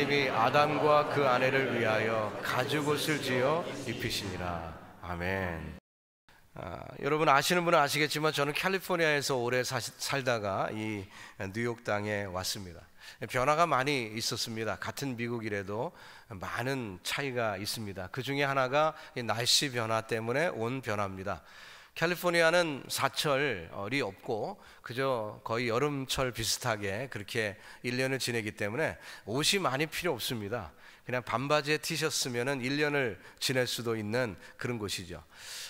하나님이 아담과 그 아내를 위하여 가죽옷을 지어 입히시니라. 아멘. 아, 여러분 아시는 분은 아시겠지만 저는 캘리포니아에서 오래 사, 살다가 이 뉴욕 땅에 왔습니다. 변화가 많이 있었습니다. 같은 미국이라도 많은 차이가 있습니다. 그 중에 하나가 날씨 변화 때문에 온 변화입니다. 캘리포니아는 사철이 없고 그저 거의 여름철 비슷하게 그렇게 1년을 지내기 때문에 옷이 많이 필요 없습니다. 그냥 반바지에 티셔츠면 1년을 지낼 수도 있는 그런 곳이죠.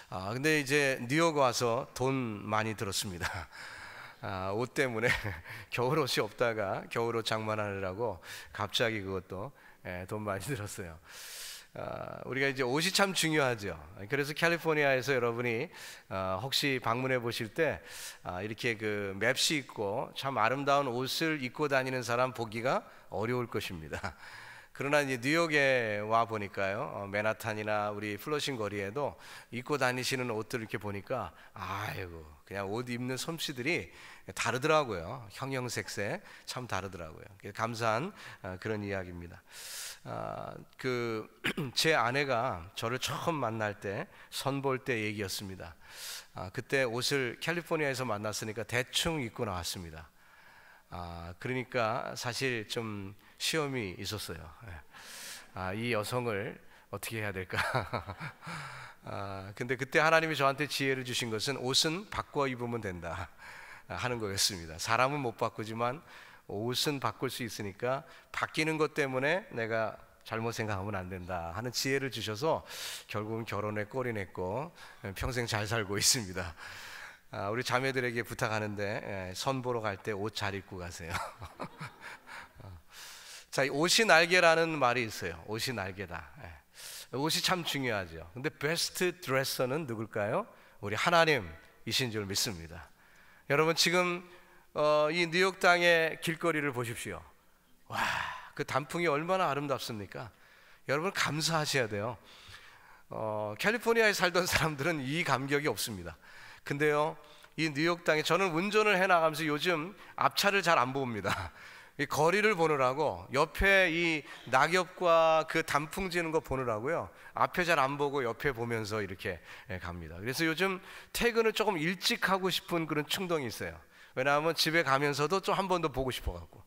아, 근데 이제 뉴욕 와서 돈 많이 들었습니다. 아, 옷 때문에 겨울 옷이 없다가 겨울 옷 장만하느라고 갑자기 그것도 예, 돈 많이 들었어요. 어, 우리가 이제 옷이 참 중요하죠. 그래서 캘리포니아에서 여러분이 어, 혹시 방문해 보실 때 어, 이렇게 그 맵시 입고참 아름다운 옷을 입고 다니는 사람 보기가 어려울 것입니다. 그러나 이제 뉴욕에 와 보니까요, 어, 맨하탄이나 우리 플러싱 거리에도 입고 다니시는 옷들 이렇게 보니까 아이고 그냥 옷 입는 솜씨들이 다르더라고요. 형형색색 참 다르더라고요. 감사한 그런 이야기입니다. 아, 그 제 아내가 저를 처음 만날 때 선 볼 때 얘기였습니다. 아, 그때 옷을 캘리포니아에서 만났으니까 대충 입고 나왔습니다. 아, 그러니까 사실 좀 시험이 있었어요. 예. 이 여성을 어떻게 해야 될까? 아, 근데 그때 하나님이 저한테 지혜를 주신 것은 옷은 바꿔 입으면 된다 하는 거였습니다. 사람은 못 바꾸지만 옷은 바꿀 수 있으니까 바뀌는 것 때문에 내가 잘못 생각하면 안 된다 하는 지혜를 주셔서 결국은 결혼에 꼬리 냈고 예, 평생 잘 살고 있습니다. 아, 우리 자매들에게 부탁하는데 예, 선보러 갈 때 옷 잘 입고 가세요. 어. 자, 옷이 날개라는 말이 있어요. 옷이 날개다. 예. 옷이 참 중요하죠. 근데 베스트 드레서는 누굴까요? 우리 하나님이신 줄 믿습니다. 여러분 지금 어, 이 뉴욕 땅의 길거리를 보십시오. 와, 그 단풍이 얼마나 아름답습니까? 여러분 감사하셔야 돼요. 어, 캘리포니아에 살던 사람들은 이 감격이 없습니다. 근데요, 이 뉴욕 땅에 저는 운전을 해 나가면서 요즘 앞차를 잘 안 봅니다. 이 거리를 보느라고 옆에 이 낙엽과 그 단풍 지는 거 보느라고요. 앞에 잘 안 보고 옆에 보면서 이렇게 예, 갑니다. 그래서 요즘 퇴근을 조금 일찍 하고 싶은 그런 충동이 있어요. 왜냐하면 집에 가면서도 좀 한 번 더 보고 싶어갖고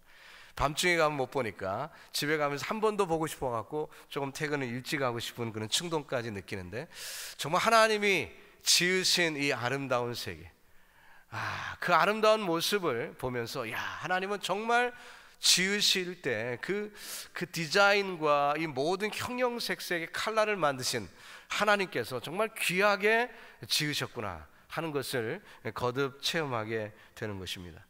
밤중에 가면 못 보니까 집에 가면서 한 번 더 보고 싶어갖고 조금 퇴근을 일찍 하고 싶은 그런 충동까지 느끼는데 정말 하나님이 지으신 이 아름다운 세계 아, 그 아름다운 모습을 보면서 야 하나님은 정말 지으실 때 그그 그 디자인과 이 모든 형형색색의 칼라를 만드신 하나님께서 정말 귀하게 지으셨구나 하는 것을 거듭 체험하게 되는 것입니다.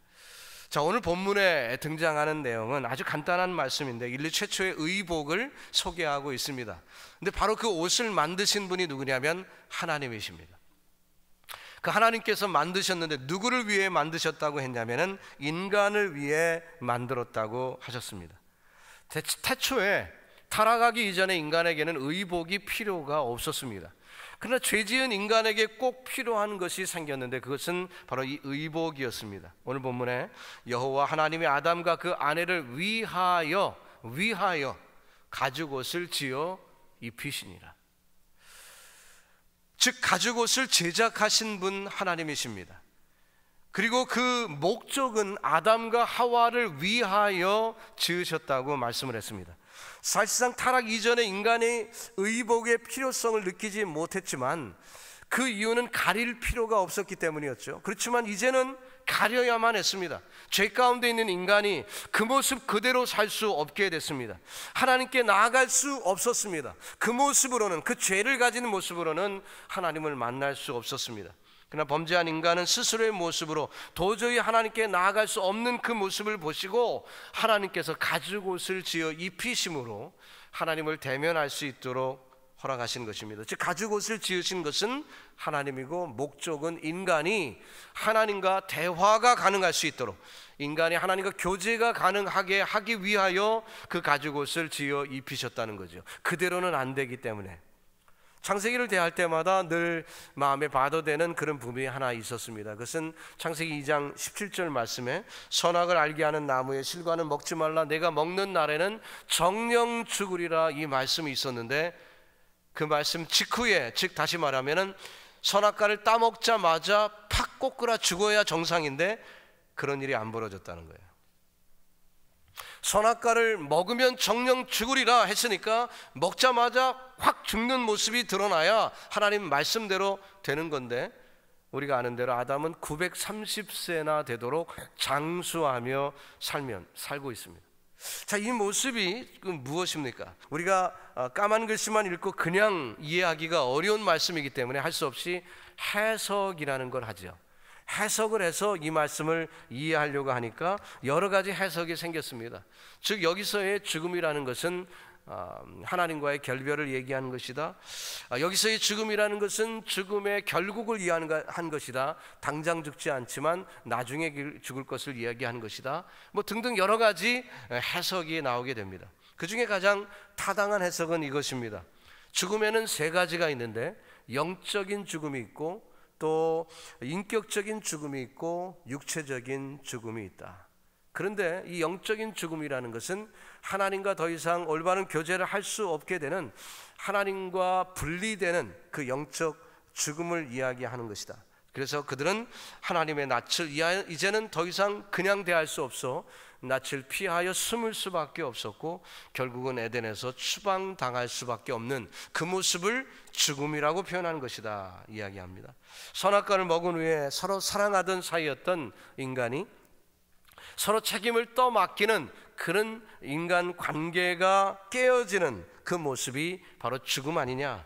자, 오늘 본문에 등장하는 내용은 아주 간단한 말씀인데 인류 최초의 의복을 소개하고 있습니다. 근데 바로 그 옷을 만드신 분이 누구냐면 하나님이십니다. 그 하나님께서 만드셨는데 누구를 위해 만드셨다고 했냐면은 인간을 위해 만들었다고 하셨습니다. 태초에 타락하기 이전에 인간에게는 의복이 필요가 없었습니다. 그러나 죄 지은 인간에게 꼭 필요한 것이 생겼는데 그것은 바로 이 의복이었습니다. 오늘 본문에 여호와 하나님이 아담과 그 아내를 위하여 위하여 가죽 옷을 지어 입히시니라. 즉 가죽 옷을 제작하신 분 하나님이십니다. 그리고 그 목적은 아담과 하와를 위하여 지으셨다고 말씀을 했습니다. 사실상 타락 이전에 인간의 의복의 필요성을 느끼지 못했지만 그 이유는 가릴 필요가 없었기 때문이었죠. 그렇지만 이제는 가려야만 했습니다. 죄 가운데 있는 인간이 그 모습 그대로 살 수 없게 됐습니다. 하나님께 나아갈 수 없었습니다. 그 모습으로는 그 죄를 가진 모습으로는 하나님을 만날 수 없었습니다. 그러나 범죄한 인간은 스스로의 모습으로 도저히 하나님께 나아갈 수 없는 그 모습을 보시고 하나님께서 가죽 옷을 지어 입히심으로 하나님을 대면할 수 있도록 허락하신 것입니다. 즉 가죽 옷을 지으신 것은 하나님이고 목적은 인간이 하나님과 대화가 가능할 수 있도록 인간이 하나님과 교제가 가능하게 하기 위하여 그 가죽 옷을 지어 입히셨다는 거죠. 그대로는 안 되기 때문에 창세기를 대할 때마다 늘 마음에 봐도되는 그런 부분이 하나 있었습니다. 그것은 창세기 2장 17절 말씀에 선악을 알게 하는 나무의 실과는 먹지 말라 내가 먹는 날에는 정령 죽으리라 이 말씀이 있었는데 그 말씀 직후에 즉 다시 말하면은 선악과를 따먹자마자 팍 꼬꾸라 죽어야 정상인데 그런 일이 안 벌어졌다는 거예요. 선악과를 먹으면 정령 죽으리라 했으니까 먹자마자 확 죽는 모습이 드러나야 하나님 말씀대로 되는 건데 우리가 아는 대로 아담은 930세나 되도록 장수하며 살면 살고 있습니다. 자, 이 모습이 그 무엇입니까? 우리가 어, 까만 글씨만 읽고 그냥 이해하기가 어려운 말씀이기 때문에 할 수 없이 해석이라는 걸 하죠. 해석을 해서 이 말씀을 이해하려고 하니까 여러 가지 해석이 생겼습니다. 즉 여기서의 죽음이라는 것은 아, 하나님과의 결별을 얘기하는 것이다. 아, 여기서의 죽음이라는 것은 죽음의 결국을 이해한 것이다. 당장 죽지 않지만 나중에 죽을 것을 이야기하는 것이다. 뭐 등등 여러 가지 해석이 나오게 됩니다. 그 중에 가장 타당한 해석은 이것입니다. 죽음에는 세 가지가 있는데 영적인 죽음이 있고 또 인격적인 죽음이 있고 육체적인 죽음이 있다. 그런데 이 영적인 죽음이라는 것은 하나님과 더 이상 올바른 교제를 할 수 없게 되는 하나님과 분리되는 그 영적 죽음을 이야기하는 것이다. 그래서 그들은 하나님의 낯을 이제는 더 이상 그냥 대할 수 없어 낯을 피하여 숨을 수밖에 없었고 결국은 에덴에서 추방당할 수밖에 없는 그 모습을 죽음이라고 표현한 것이다 이야기합니다. 선악과를 먹은 후에 서로 사랑하던 사이였던 인간이 서로 책임을 떠맡기는 그런 인간 관계가 깨어지는 그 모습이 바로 죽음 아니냐.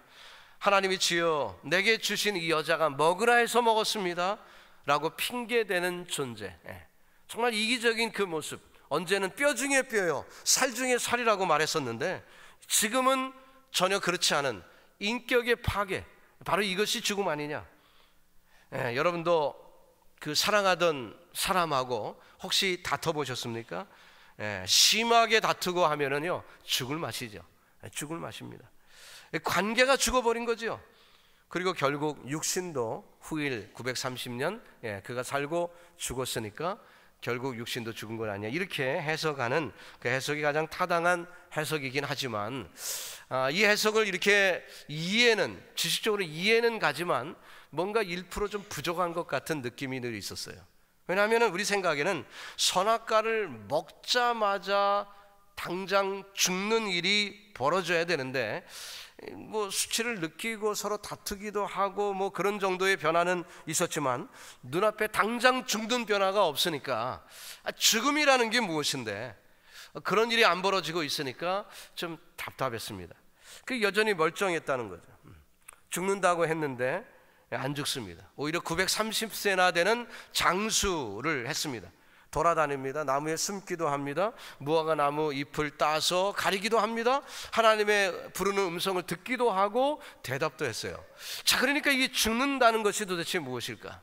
하나님이 주여 내게 주신 이 여자가 먹으라 해서 먹었습니다. 라고 핑계대는 존재. 예. 정말 이기적인 그 모습. 언제는 뼈 중에 뼈요, 살 중에 살이라고 말했었는데 지금은 전혀 그렇지 않은 인격의 파괴. 바로 이것이 죽음 아니냐. 예, 여러분도 그 사랑하던 사람하고 혹시 다퉈보셨습니까? 예, 심하게 다투고 하면은요, 죽을 맛이죠. 예, 죽을 맛입니다. 예, 관계가 죽어버린 거죠. 그리고 결국 육신도 후일 930년 예, 그가 살고 죽었으니까 결국 육신도 죽은 건 아니야. 이렇게 해석하는 그 해석이 가장 타당한 해석이긴 하지만 아, 이 해석을 이렇게 이해는 지식적으로 이해는 가지만 뭔가 1%좀 부족한 것 같은 느낌이 늘 있었어요. 왜냐하면 우리 생각에는 선악과를 먹자마자 당장 죽는 일이 벌어져야 되는데 뭐 수치를 느끼고 서로 다투기도 하고 뭐 그런 정도의 변화는 있었지만 눈앞에 당장 죽는 변화가 없으니까 아, 죽음이라는 게 무엇인데 그런 일이 안 벌어지고 있으니까 좀 답답했습니다. 그 여전히 멀쩡했다는 거죠. 음. 죽는다고 했는데 안 죽습니다. 오히려 930세나 되는 장수를 했습니다. 돌아다닙니다. 나무에 숨기도 합니다. 무화과 나무 잎을 따서 가리기도 합니다. 하나님의 부르는 음성을 듣기도 하고 대답도 했어요. 자, 그러니까 이 죽는다는 것이 도대체 무엇일까?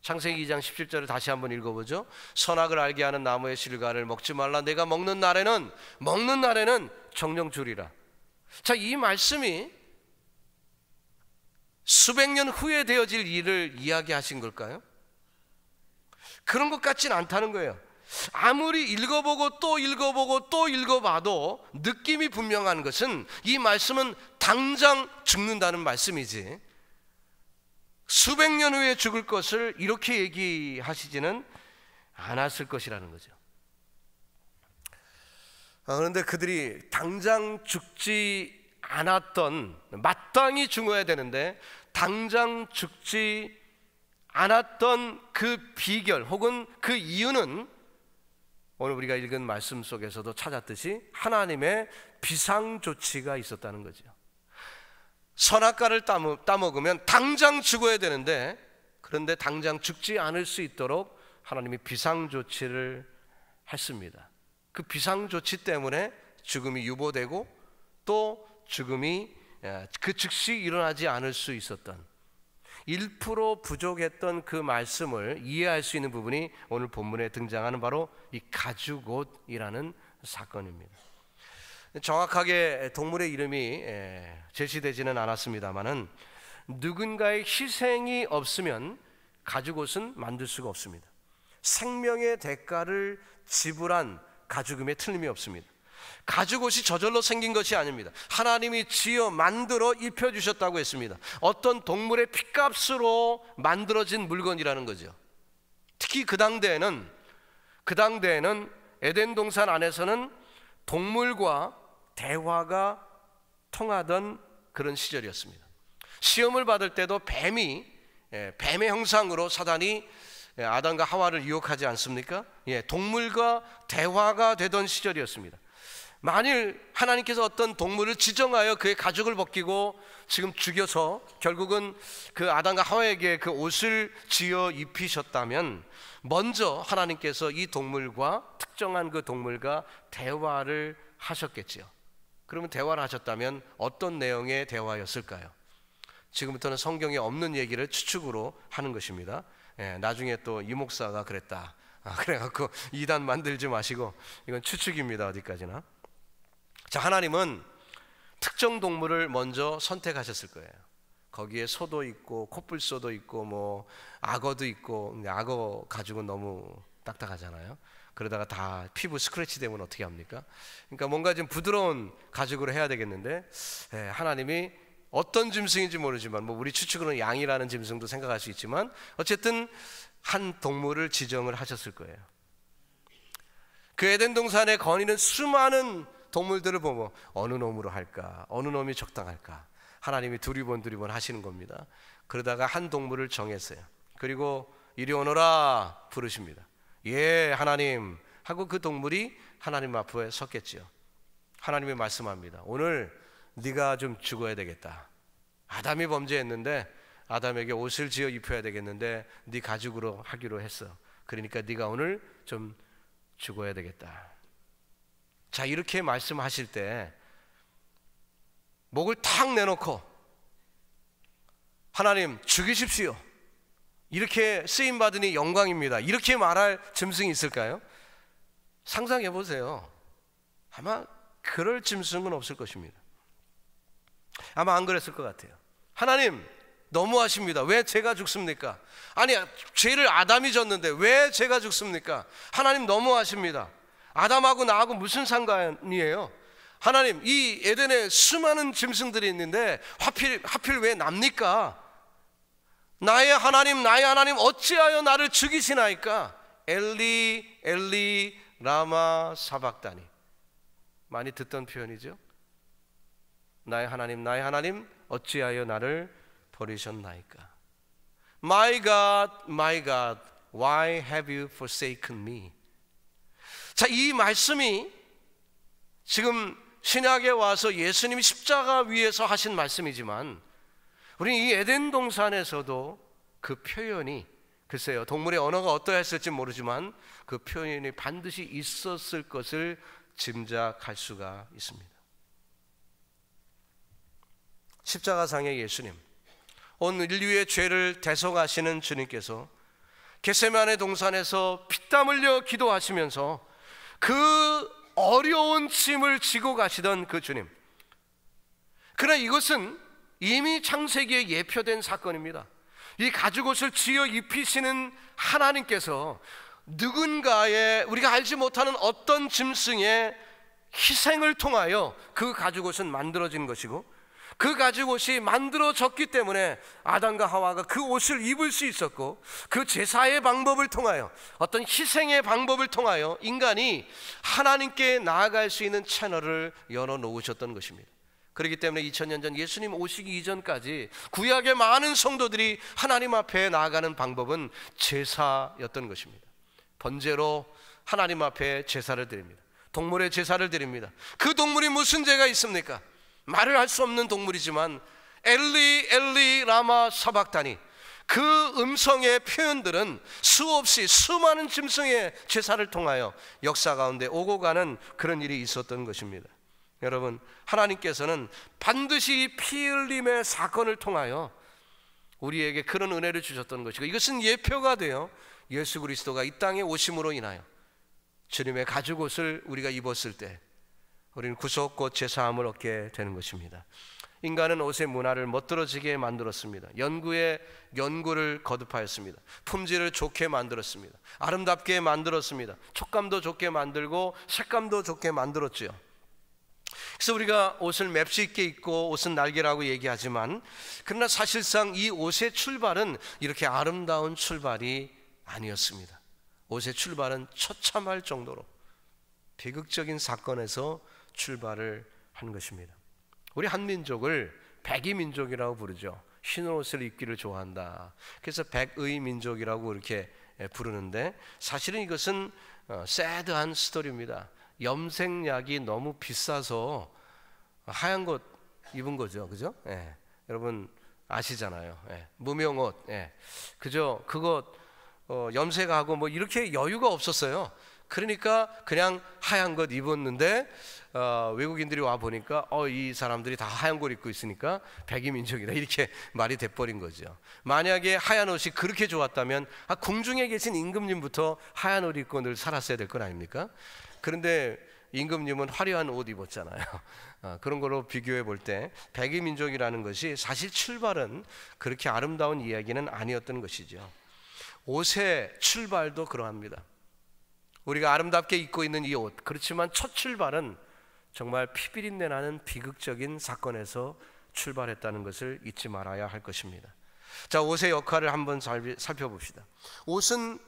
창세기 2장 17절을 다시 한번 읽어보죠. 선악을 알게 하는 나무의 실과를 먹지 말라. 내가 먹는 날에는 먹는 날에는 정령 줄이라. 자, 이 말씀이 수백 년 후에 되어질 일을 이야기하신 걸까요? 그런 것 같진 않다는 거예요. 아무리 읽어보고 또 읽어보고 또 읽어봐도 느낌이 분명한 것은 이 말씀은 당장 죽는다는 말씀이지. 수백 년 후에 죽을 것을 이렇게 얘기하시지는 않았을 것이라는 거죠. 아, 그런데 그들이 당장 죽지 않았던 마땅히 죽어야 되는데 당장 죽지 않았던 그 비결 혹은 그 이유는 오늘 우리가 읽은 말씀 속에서도 찾았듯이 하나님의 비상 조치가 있었다는 거죠. 선악과를 따먹으면 당장 죽어야 되는데 그런데 당장 죽지 않을 수 있도록 하나님이 비상 조치를 했습니다. 그 비상 조치 때문에 죽음이 유보되고 또 죽음이 예, 그 즉시 일어나지 않을 수 있었던 1% 부족했던 그 말씀을 이해할 수 있는 부분이 오늘 본문에 등장하는 바로 이 가죽옷이라는 사건입니다. 정확하게 동물의 이름이 예, 제시되지는 않았습니다만은 누군가의 희생이 없으면 가죽옷은 만들 수가 없습니다. 생명의 대가를 지불한 가죽임에 틀림이 없습니다. 가죽옷이 저절로 생긴 것이 아닙니다. 하나님이 지어 만들어 입혀 주셨다고 했습니다. 어떤 동물의 핏값으로 만들어진 물건이라는 거죠. 특히 그 당대에는 그 당대에는 에덴 동산 안에서는 동물과 대화가 통하던 그런 시절이었습니다. 시험을 받을 때도 뱀이 예, 뱀의 형상으로 사단이 예, 아담과 하와를 유혹하지 않습니까? 예, 동물과 대화가 되던 시절이었습니다. 만일 하나님께서 어떤 동물을 지정하여 그의 가죽을 벗기고 지금 죽여서 결국은 그 아담과 하와에게 그 옷을 지어 입히셨다면 먼저 하나님께서 이 동물과 특정한 그 동물과 대화를 하셨겠지요. 그러면 대화를 하셨다면 어떤 내용의 대화였을까요? 지금부터는 성경에 없는 얘기를 추측으로 하는 것입니다. 예, 나중에 또 이 목사가 그랬다. 아, 그래갖고 이단 만들지 마시고 이건 추측입니다. 어디까지나. 자, 하나님은 특정 동물을 먼저 선택하셨을 거예요. 거기에 소도 있고 코뿔소도 있고 뭐 악어도 있고 악어 가지고 너무 딱딱하잖아요. 그러다가 다 피부 스크래치 되면 어떻게 합니까? 그러니까 뭔가 좀 부드러운 가죽으로 해야 되겠는데 예, 하나님이 어떤 짐승인지 모르지만 뭐 우리 추측으로는 양이라는 짐승도 생각할 수 있지만 어쨌든 한 동물을 지정을 하셨을 거예요. 그 에덴 동산에 거니는 수많은 동물들을 보면 어느 놈으로 할까? 어느 놈이 적당할까? 하나님이 두리번 두리번 하시는 겁니다. 그러다가 한 동물을 정했어요. 그리고 이리 오너라 부르십니다. 예, 하나님 하고 그 동물이 하나님 앞에 섰겠지요. 하나님이 말씀합니다. 오늘 네가 좀 죽어야 되겠다. 아담이 범죄했는데 아담에게 옷을 지어 입혀야 되겠는데 네 가죽으로 하기로 했어. 그러니까 네가 오늘 좀 죽어야 되겠다. 자, 이렇게 말씀하실 때 목을 탁 내놓고 하나님 죽이십시오. 이렇게 쓰임 받으니 영광입니다. 이렇게 말할 짐승이 있을까요? 상상해 보세요. 아마 그럴 짐승은 없을 것입니다. 아마 안 그랬을 것 같아요. 하나님 너무하십니다. 왜 제가 죽습니까? 아니 죄를 아담이 졌는데 왜 제가 죽습니까? 하나님 너무하십니다. 아담하고 나하고 무슨 상관이에요? 하나님, 이 에덴에 수많은 짐승들이 있는데 하필 하필 왜 납니까? 나의 하나님, 나의 하나님 어찌하여 나를 죽이시나이까? 엘리, 엘리, 라마 사박다니. 많이 듣던 표현이죠. 나의 하나님, 나의 하나님 어찌하여 나를 버리셨나이까? My God, my God, why have you forsaken me? 자, 이 말씀이 지금 신약에 와서 예수님이 십자가 위에서 하신 말씀이지만 우리이 에덴 동산에서도 그 표현이 글쎄요 동물의 언어가 어떠했을지 모르지만 그 표현이 반드시 있었을 것을 짐작할 수가 있습니다. 십자가상의 예수님, 온 인류의 죄를 대속하시는 주님께서 겟세만의 동산에서 피땀 흘려 기도하시면서 그 어려운 짐을 지고 가시던 그 주님. 그러나 이것은 이미 창세기에 예표된 사건입니다. 이 가죽옷을 지어 입히시는 하나님께서 누군가의 우리가 알지 못하는 어떤 짐승의 희생을 통하여 그 가죽옷은 만들어진 것이고 그 가죽 옷이 만들어졌기 때문에 아담과 하와가 그 옷을 입을 수 있었고 그 제사의 방법을 통하여 어떤 희생의 방법을 통하여 인간이 하나님께 나아갈 수 있는 채널을 열어 놓으셨던 것입니다. 그렇기 때문에 2000년 전 예수님 오시기 이전까지 구약의 많은 성도들이 하나님 앞에 나아가는 방법은 제사였던 것입니다. 번제로 하나님 앞에 제사를 드립니다. 동물의 제사를 드립니다. 그 동물이 무슨 죄가 있습니까? 말을 할 수 없는 동물이지만 엘리 엘리 라마 사박다니 그 음성의 표현들은 수없이 수많은 짐승의 제사를 통하여 역사 가운데 오고 가는 그런 일이 있었던 것입니다. 여러분 하나님께서는 반드시 피 흘림의 사건을 통하여 우리에게 그런 은혜를 주셨던 것이고 이것은 예표가 되어 예수 그리스도가 이 땅에 오심으로 인하여 주님의 가죽옷을 우리가 입었을 때 우리는 구속고 제사함을 얻게 되는 것입니다. 인간은 옷의 문화를 멋들어지게 만들었습니다. 연구에 연구를 거듭하였습니다. 품질을 좋게 만들었습니다. 아름답게 만들었습니다. 촉감도 좋게 만들고 색감도 좋게 만들었지요. 그래서 우리가 옷을 맵시 있게 입고 옷은 날개라고 얘기하지만 그러나 사실상 이 옷의 출발은 이렇게 아름다운 출발이 아니었습니다. 옷의 출발은 처참할 정도로 비극적인 사건에서 출발을 한 것입니다. 우리 한민족을 백의 민족이라고 부르죠. 흰옷을 입기를 좋아한다. 그래서 백의 민족이라고 이렇게 예, 부르는데 사실은 이것은 어, 새드한 스토리입니다. 염색약이 너무 비싸서 하얀 것 입은 거죠, 그죠? 예. 여러분 아시잖아요. 예. 무명옷, 예. 그죠? 그것 어, 염색하고 뭐 이렇게 여유가 없었어요. 그러니까 그냥 하얀 것 입었는데 어, 외국인들이 와 보니까 어, 이 사람들이 다 하얀 걸 입고 있으니까 백이 민족이다 이렇게 말이 돼버린 거죠. 만약에 하얀 옷이 그렇게 좋았다면 아, 궁중에 계신 임금님부터 하얀 옷 입고 늘 살았어야 될건 아닙니까? 그런데 임금님은 화려한 옷 입었잖아요. 어, 그런 걸로 비교해 볼 때 백이 민족이라는 것이 사실 출발은 그렇게 아름다운 이야기는 아니었던 것이죠. 옷의 출발도 그러합니다. 우리가 아름답게 입고 있는 이 옷, 그렇지만 첫 출발은 정말 피비린내 나는 비극적인 사건에서 출발했다는 것을 잊지 말아야 할 것입니다. 자, 옷의 역할을 한번 살펴봅시다. 옷은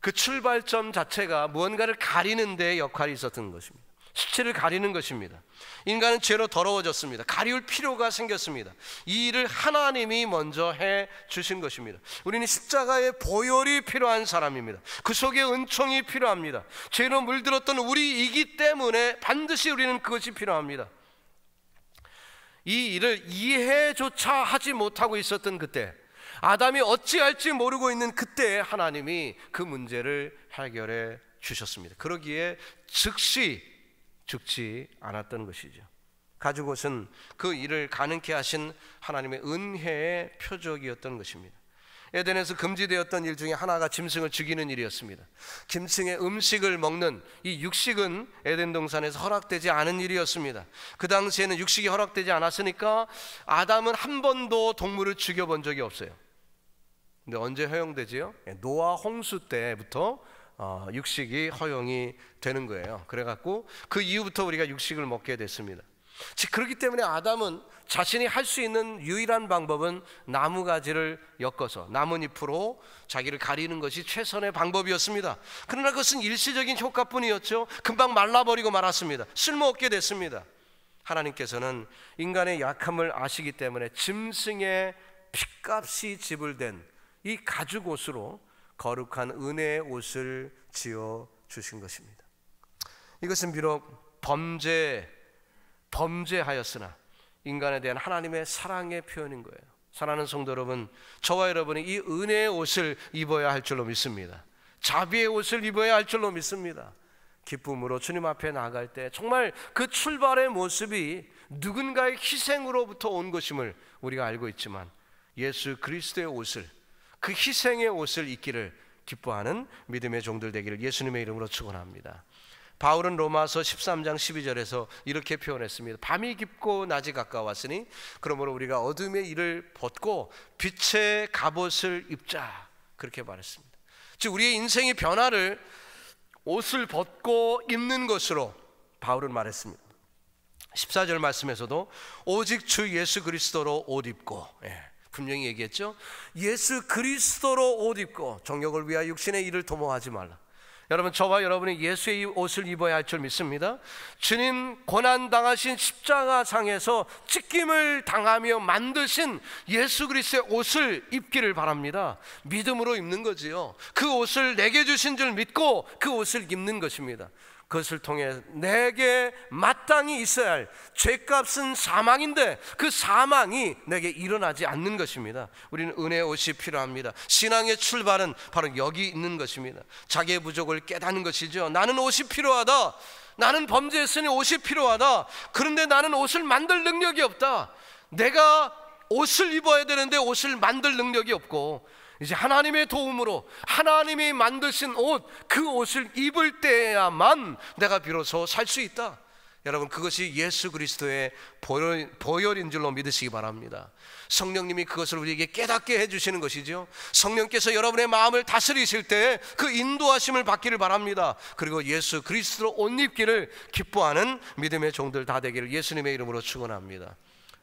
그 출발점 자체가 무언가를 가리는 데 역할이 있었던 것입니다. 수치를 가리는 것입니다. 인간은 죄로 더러워졌습니다. 가리울 필요가 생겼습니다. 이 일을 하나님이 먼저 해 주신 것입니다. 우리는 십자가의 보혈이 필요한 사람입니다. 그 속에 은총이 필요합니다. 죄로 물들었던 우리이기 때문에 반드시 우리는 그것이 필요합니다. 이 일을 이해조차 하지 못하고 있었던 그때 아담이 어찌할지 모르고 있는 그때 하나님이 그 문제를 해결해 주셨습니다. 그러기에 즉시 죽지 않았던 것이죠. 가죽옷은 그 일을 가능케 하신 하나님의 은혜의 표적이었던 것입니다. 에덴에서 금지되었던 일 중에 하나가 짐승을 죽이는 일이었습니다. 짐승의 음식을 먹는 이 육식은 에덴 동산에서 허락되지 않은 일이었습니다. 그 당시에는 육식이 허락되지 않았으니까 아담은 한 번도 동물을 죽여본 적이 없어요. 근데 언제 허용되지요? 예, 노아 홍수 때부터 어, 육식이 허용이 되는 거예요. 그래갖고 그 이후부터 우리가 육식을 먹게 됐습니다. 그렇기 때문에 아담은 자신이 할 수 있는 유일한 방법은 나무 가지를 엮어서 나뭇잎으로 자기를 가리는 것이 최선의 방법이었습니다. 그러나 그것은 일시적인 효과뿐이었죠. 금방 말라버리고 말았습니다. 쓸모없게 됐습니다. 하나님께서는 인간의 약함을 아시기 때문에 짐승의 핏값이 지불된 이 가죽옷으로 거룩한 은혜의 옷을 지어 주신 것입니다. 이것은 비록 범죄 범죄하였으나 인간에 대한 하나님의 사랑의 표현인 거예요. 사랑하는 성도 여러분, 저와 여러분이 이 은혜의 옷을 입어야 할 줄로 믿습니다. 자비의 옷을 입어야 할 줄로 믿습니다. 기쁨으로 주님 앞에 나갈 때 정말 그 출발의 모습이 누군가의 희생으로부터 온 것임을 우리가 알고 있지만 예수 그리스도의 옷을 그 희생의 옷을 입기를 기뻐하는 믿음의 종들 되기를 예수님의 이름으로 축원합니다. 바울은 로마서 13장 12절에서 이렇게 표현했습니다. 밤이 깊고 낮이 가까웠으니 그러므로 우리가 어둠의 일을 벗고 빛의 갑옷을 입자 그렇게 말했습니다. 즉 우리의 인생의 변화를 옷을 벗고 입는 것으로 바울은 말했습니다. 14절 말씀에서도 오직 주 예수 그리스도로 옷 입고 예. 분명히 얘기했죠. 예수 그리스도로 옷 입고 정욕을 위하여 육신의 일을 도모하지 말라. 여러분 저와 여러분이 예수의 옷을 입어야 할 줄 믿습니다. 주님 고난 당하신 십자가 상에서 찢김을 당하며 만드신 예수 그리스도의 옷을 입기를 바랍니다. 믿음으로 입는 거지요. 그 옷을 내게 주신 줄 믿고 그 옷을 입는 것입니다. 그것을 통해 내게 마땅히 있어야 할 죄값은 사망인데 그 사망이 내게 일어나지 않는 것입니다. 우리는 은혜의 옷이 필요합니다. 신앙의 출발은 바로 여기 있는 것입니다. 자기의 부족을 깨닫는 것이죠. 나는 옷이 필요하다. 나는 범죄했으니 옷이 필요하다. 그런데 나는 옷을 만들 능력이 없다. 내가 옷을 입어야 되는데 옷을 만들 능력이 없고 이제 하나님의 도움으로 하나님이 만드신 옷, 그 옷을 입을 때야만 내가 비로소 살 수 있다. 여러분 그것이 예수 그리스도의 보혈, 인 줄로 믿으시기 바랍니다. 성령님이 그것을 우리에게 깨닫게 해주시는 것이죠. 성령께서 여러분의 마음을 다스리실 때 그 인도하심을 받기를 바랍니다. 그리고 예수 그리스도로 옷 입기를 기뻐하는 믿음의 종들 다 되기를 예수님의 이름으로 축원합니다.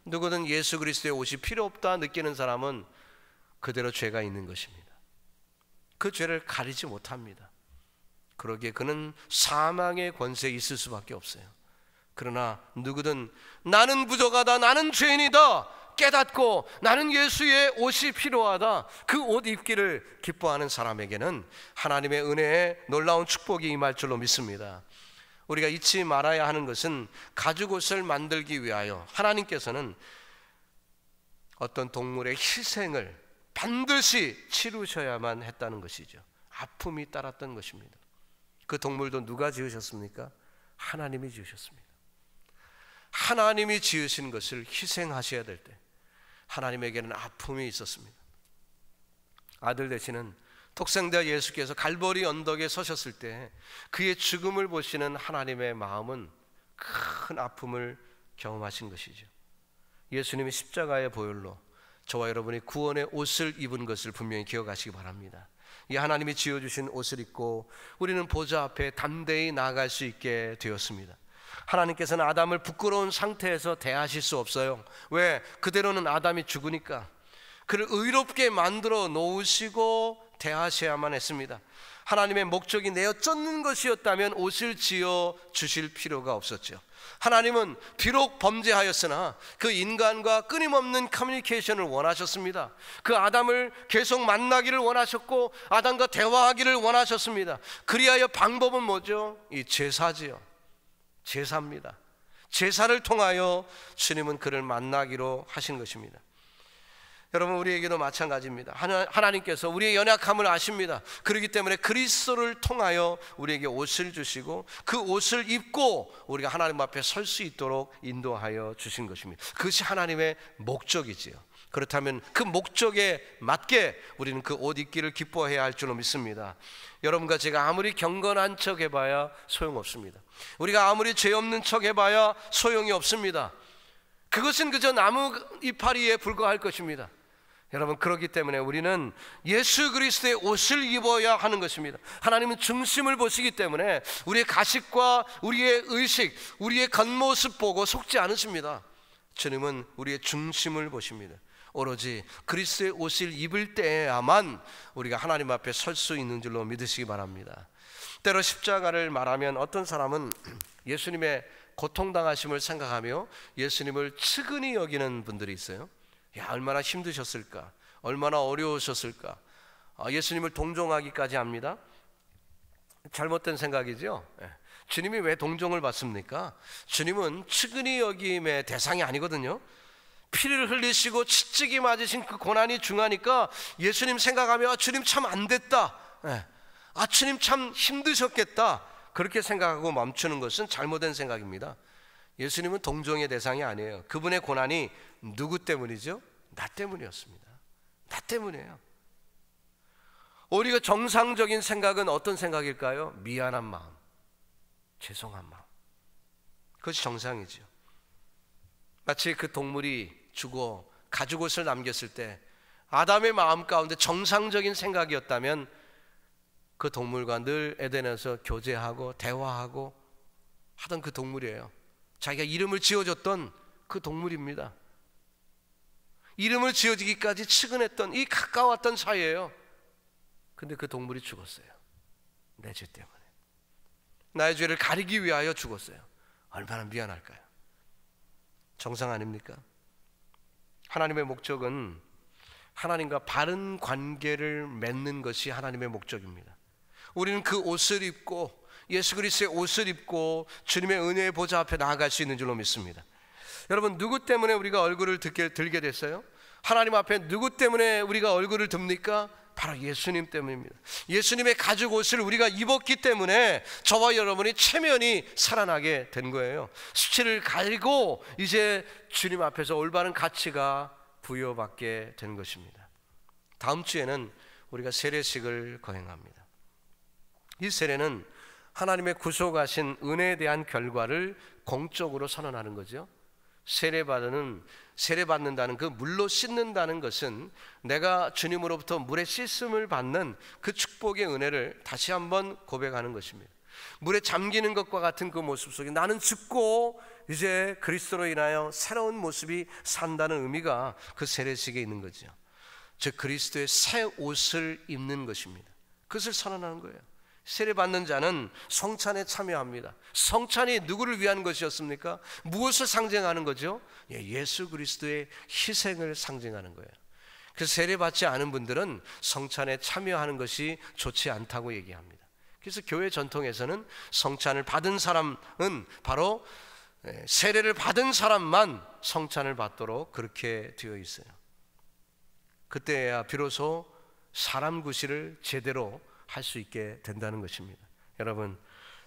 누구든 예수 그리스도의 옷이 필요 없다 느끼는 사람은 그대로 죄가 있는 것입니다. 그 죄를 가리지 못합니다. 그러기에 그는 사망의 권세에 있을 수밖에 없어요. 그러나 누구든 나는 부족하다, 나는 죄인이다 깨닫고 나는 예수의 옷이 필요하다 그 옷 입기를 기뻐하는 사람에게는 하나님의 은혜에 놀라운 축복이 임할 줄로 믿습니다. 우리가 잊지 말아야 하는 것은 가죽 옷을 만들기 위하여 하나님께서는 어떤 동물의 희생을 반드시 치르셔야만 했다는 것이죠. 아픔이 따랐던 것입니다. 그 동물도 누가 지으셨습니까? 하나님이 지으셨습니다. 하나님이 지으신 것을 희생하셔야 될 때, 하나님에게는 아픔이 있었습니다. 아들 대신은 독생자 예수께서 갈보리 언덕에 서셨을 때 그의 죽음을 보시는 하나님의 마음은 큰 아픔을 경험하신 것이죠. 예수님이 십자가의 보혈로 저와 여러분이 구원의 옷을 입은 것을 분명히 기억하시기 바랍니다. 이 하나님이 지어주신 옷을 입고 우리는 보좌 앞에 담대히 나아갈 수 있게 되었습니다. 하나님께서는 아담을 부끄러운 상태에서 대하실 수 없어요. 왜? 그대로는 아담이 죽으니까. 그를 의롭게 만들어 놓으시고 대하셔야만 했습니다. 하나님의 목적이 내어 쫓는 것이었다면 옷을 지어 주실 필요가 없었죠. 하나님은 비록 범죄하였으나 그 인간과 끊임없는 커뮤니케이션을 원하셨습니다. 그 아담을 계속 만나기를 원하셨고 아담과 대화하기를 원하셨습니다. 그리하여 방법은 뭐죠? 이 제사지요. 제사입니다. 제사를 통하여 주님은 그를 만나기로 하신 것입니다. 여러분 우리에게도 마찬가지입니다. 하나, 님께서 우리의 연약함을 아십니다. 그렇기 때문에 그리스도를 통하여 우리에게 옷을 주시고 그 옷을 입고 우리가 하나님 앞에 설 수 있도록 인도하여 주신 것입니다. 그것이 하나님의 목적이지요. 그렇다면 그 목적에 맞게 우리는 그 옷 입기를 기뻐해야 할 줄로 믿습니다. 여러분과 제가 아무리 경건한 척 해봐야 소용없습니다. 우리가 아무리 죄 없는 척 해봐야 소용이 없습니다. 그것은 그저 나무 이파리에 불과할 것입니다. 여러분 그렇기 때문에 우리는 예수 그리스도의 옷을 입어야 하는 것입니다. 하나님은 중심을 보시기 때문에 우리의 가식과 우리의 의식, 우리의 겉모습 보고 속지 않으십니다. 주님은 우리의 중심을 보십니다. 오로지 그리스도의 옷을 입을 때에야만 우리가 하나님 앞에 설 수 있는 줄로 믿으시기 바랍니다. 때로 십자가를 말하면 어떤 사람은 예수님의 고통당하심을 생각하며 예수님을 측은히 여기는 분들이 있어요. 야, 얼마나 힘드셨을까? 얼마나 어려우셨을까? 아, 예수님을 동정하기까지 합니다. 잘못된 생각이죠. 예. 주님이 왜 동정을 받습니까? 주님은 측은이 여김의 대상이 아니거든요. 피를 흘리시고 치찍이 맞으신 그 고난이 중하니까 예수님 생각하며 아, 주님 참 안 됐다. 예. 아, 주님 참 힘드셨겠다. 그렇게 생각하고 멈추는 것은 잘못된 생각입니다. 예수님은 동정의 대상이 아니에요. 그분의 고난이 누구 때문이죠? 나 때문이었습니다. 나 때문이에요. 우리가 정상적인 생각은 어떤 생각일까요? 미안한 마음, 죄송한 마음. 그것이 정상이죠. 마치 그 동물이 죽어 가죽옷을 남겼을 때 아담의 마음 가운데 정상적인 생각이었다면 그 동물과 늘 에덴에서 교제하고 대화하고 하던 그 동물이에요. 자기가 이름을 지어줬던 그 동물입니다. 이름을 지어지기까지 측은했던 이 가까웠던 사이예요. 근데 그 동물이 죽었어요. 내 죄 때문에. 나의 죄를 가리기 위하여 죽었어요. 얼마나 미안할까요? 정상 아닙니까? 하나님의 목적은 하나님과 바른 관계를 맺는 것이 하나님의 목적입니다. 우리는 그 옷을 입고 예수 그리스의 옷을 입고 주님의 은혜의 보좌 앞에 나아갈 수 있는 줄로 믿습니다. 여러분 누구 때문에 우리가 얼굴을 듣게, 들게 됐어요? 하나님 앞에 누구 때문에 우리가 얼굴을 듭니까? 바로 예수님 때문입니다. 예수님의 가죽 옷을 우리가 입었기 때문에 저와 여러분이 체면이 살아나게 된 거예요. 수치를 갈고 이제 주님 앞에서 올바른 가치가 부여받게 되 것입니다. 다음 주에는 우리가 세례식을 거행합니다. 이 세례는 하나님의 구속하신 은혜에 대한 결과를 공적으로 선언하는 거죠. 세례받는 세례받는다는 그 물로 씻는다는 것은 내가 주님으로부터 물에 씻음을 받는 그 축복의 은혜를 다시 한번 고백하는 것입니다. 물에 잠기는 것과 같은 그 모습 속에 나는 죽고 이제 그리스도로 인하여 새로운 모습이 산다는 의미가 그 세례식에 있는 거죠. 즉 그리스도의 새 옷을 입는 것입니다. 그것을 선언하는 거예요. 세례받는 자는 성찬에 참여합니다. 성찬이 누구를 위한 것이었습니까? 무엇을 상징하는 거죠? 예, 수 그리스도의 희생을 상징하는 거예요. 그 세례받지 않은 분들은 성찬에 참여하는 것이 좋지 않다고 얘기합니다. 그래서 교회 전통에서는 성찬을 받은 사람은 바로 예, 세례를 받은 사람만 성찬을 받도록 그렇게 되어 있어요. 그때야 비로소 사람 구실을 제대로 할수 있게 된다는 것입니다. 여러분,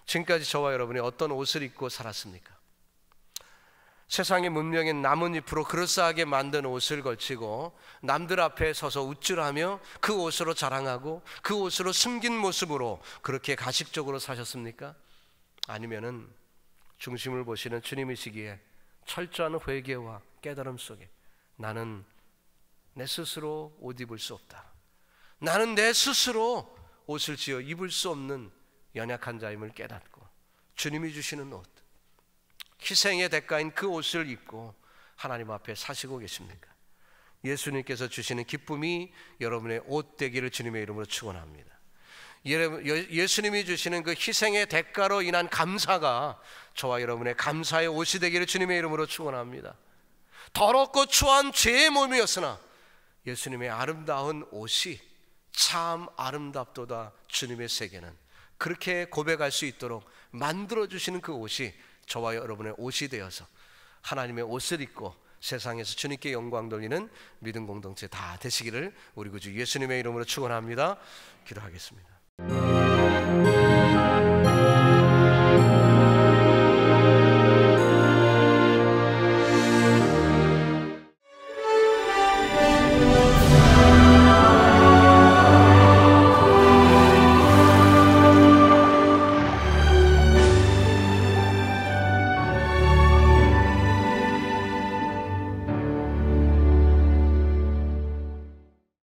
지금까지 저와 여러분이 어떤 옷을 입고 살았습니까? 세상의 문명인 나뭇잎으로 그럴싸하게 만든 옷을 걸치고 남들 앞에 서서 우쭐하며 그 옷으로 자랑하고 그 옷으로 숨긴 모습으로 그렇게 가식적으로 사셨습니까? 아니면은 중심을 보시는 주님이시기에 철저한 회개와 깨달음 속에 나는 내 스스로 옷 입을 수 없다. 나는 내 스스로 옷을 지어 입을 수 없는 연약한 자임을 깨닫고 주님이 주시는 옷, 희생의 대가인 그 옷을 입고 하나님 앞에 사시고 계십니까? 예수님께서 주시는 기쁨이 여러분의 옷 되기를 주님의 이름으로 축원합니다. 예, 예수님이 주시는 그 희생의 대가로 인한 감사가 저와 여러분의 감사의 옷이 되기를 주님의 이름으로 축원합니다. 더럽고 추한 죄의 몸이었으나 예수님의 아름다운 옷이 참 아름답도다 주님의 세계는 그렇게 고백할 수 있도록 만들어 주시는 그 옷이 저와 여러분의 옷이 되어서 하나님의 옷을 입고 세상에서 주님께 영광 돌리는 믿음 공동체 다 되시기를 우리 구주 예수님의 이름으로 축원합니다. 기도하겠습니다.